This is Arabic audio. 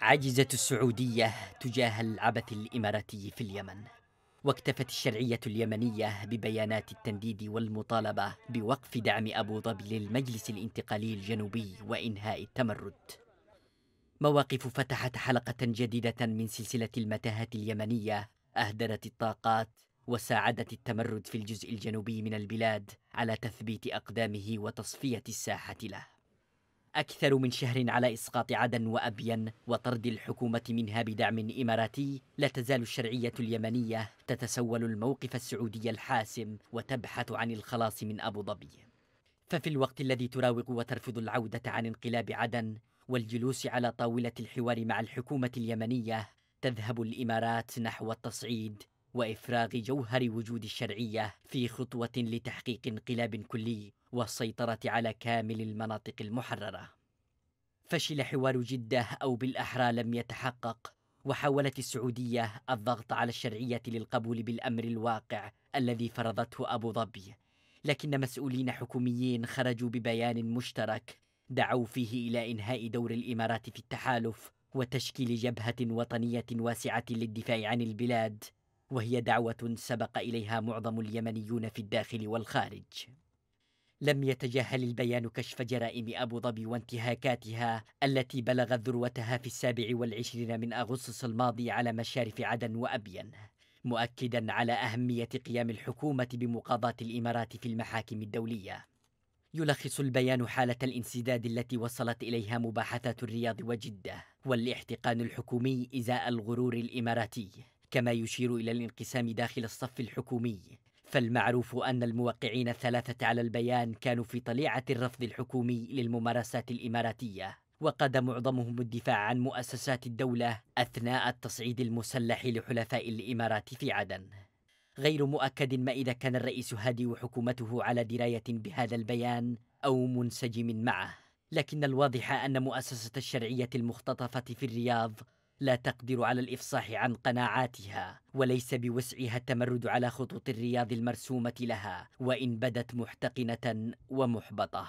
عجزت السعودية تجاه العبث الإماراتي في اليمن واكتفت الشرعية اليمنية ببيانات التنديد والمطالبة بوقف دعم أبو ظبي للمجلس الانتقالي الجنوبي وإنهاء التمرد مواقف فتحت حلقة جديدة من سلسلة المتاهات اليمنية أهدرت الطاقات وساعدت التمرد في الجزء الجنوبي من البلاد على تثبيت أقدامه وتصفية الساحة له أكثر من شهر على إسقاط عدن وأبين وطرد الحكومة منها بدعم إماراتي لا تزال الشرعية اليمنية تتسول الموقف السعودي الحاسم وتبحث عن الخلاص من أبو ظبي ففي الوقت الذي تراوغ وترفض العودة عن انقلاب عدن والجلوس على طاولة الحوار مع الحكومة اليمنية تذهب الإمارات نحو التصعيد وافراغ جوهر وجود الشرعيه في خطوه لتحقيق انقلاب كلي والسيطره على كامل المناطق المحرره فشل حوار جده او بالاحرى لم يتحقق وحاولت السعوديه الضغط على الشرعيه للقبول بالامر الواقع الذي فرضته ابو ظبي لكن مسؤولين حكوميين خرجوا ببيان مشترك دعوا فيه الى انهاء دور الامارات في التحالف وتشكيل جبهه وطنيه واسعه للدفاع عن البلاد وهي دعوه سبق اليها معظم اليمنيون في الداخل والخارج لم يتجاهل البيان كشف جرائم أبو ظبي وانتهاكاتها التي بلغت ذروتها في السابع والعشرين من أغسطس الماضي على مشارف عدن وأبين مؤكدا على أهمية قيام الحكومة بمقاضاة الإمارات في المحاكم الدولية يلخص البيان حالة الانسداد التي وصلت إليها مباحثات الرياض وجدة والاحتقان الحكومي إزاء الغرور الإماراتي كما يشير إلى الانقسام داخل الصف الحكومي فالمعروف أن الموقعين الثلاثة على البيان كانوا في طليعة الرفض الحكومي للممارسات الإماراتية وقد معظمهم الدفاع عن مؤسسات الدولة أثناء التصعيد المسلح لحلفاء الإمارات في عدن غير مؤكد ما إذا كان الرئيس هادي وحكومته على دراية بهذا البيان أو منسجم معه لكن الواضح أن مؤسسة الشرعية المختطفة في الرياض لا تقدر على الافصاح عن قناعاتها وليس بوسعها التمرد على خطوط الرياض المرسومه لها وان بدت محتقنه ومحبطه